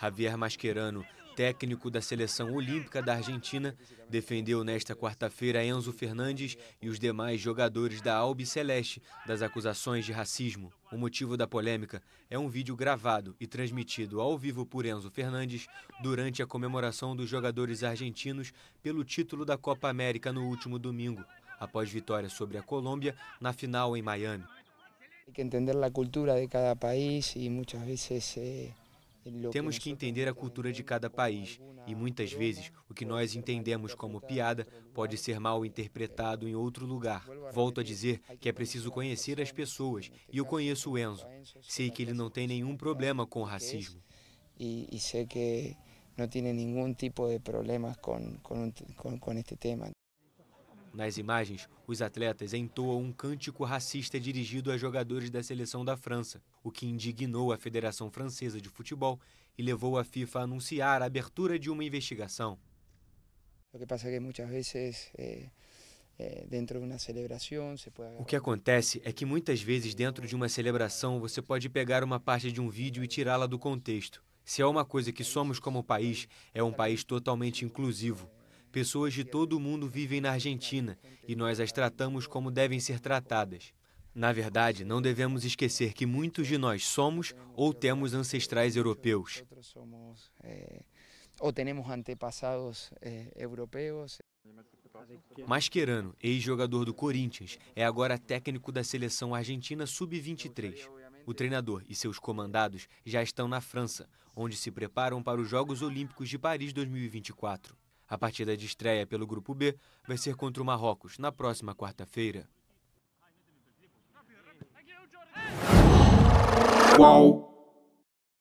Javier Mascherano, técnico da seleção olímpica da Argentina, defendeu nesta quarta-feira Enzo Fernandes e os demais jogadores da Albi Celeste das acusações de racismo. O motivo da polêmica é um vídeo gravado e transmitido ao vivo por Enzo Fernandes durante a comemoração dos jogadores argentinos pelo título da Copa América no último domingo, após vitória sobre a Colômbia na final em Miami. Tem que entender a cultura de cada país e muitas vezes eh, temos que entender a cultura de né? cada país, e muitas vezes o que nós entendemos como piada pode ser mal interpretado em outro lugar. Volto a dizer que é preciso conhecer as pessoas, e eu conheço o Enzo. Sei que ele não tem nenhum problema com o racismo. E, sei que não tem nenhum tipo de problema com, com, com, com este tema. Nas imagens, os atletas entoam um cântico racista dirigido a jogadores da seleção da França, o que indignou a Federação Francesa de Futebol e levou a FIFA a anunciar a abertura de uma investigação. O que passa é que muitas vezes é, eh, eh, dentro de uma celebração pode... O que acontece é que muitas vezes dentro de uma celebração você pode pegar uma parte de um vídeo e tirá-la do contexto. Se é uma coisa que somos como país, é um país totalmente inclusivo. Pessoas de todo o mundo vivem na Argentina e nós as tratamos como devem ser tratadas. Na verdade, não devemos esquecer que muitos de nós somos ou temos ancestrais europeus. Ou eh, temos antepassados eh, europeus. Mascherano, ex-jogador do Corinthians, é agora técnico da seleção argentina sub-23. O treinador e seus comandados já estão na França, onde se preparam para os Jogos Olímpicos de Paris 2024. A partida de estreia pelo Grupo B vai ser contra o Marrocos na próxima quarta-feira. Qual?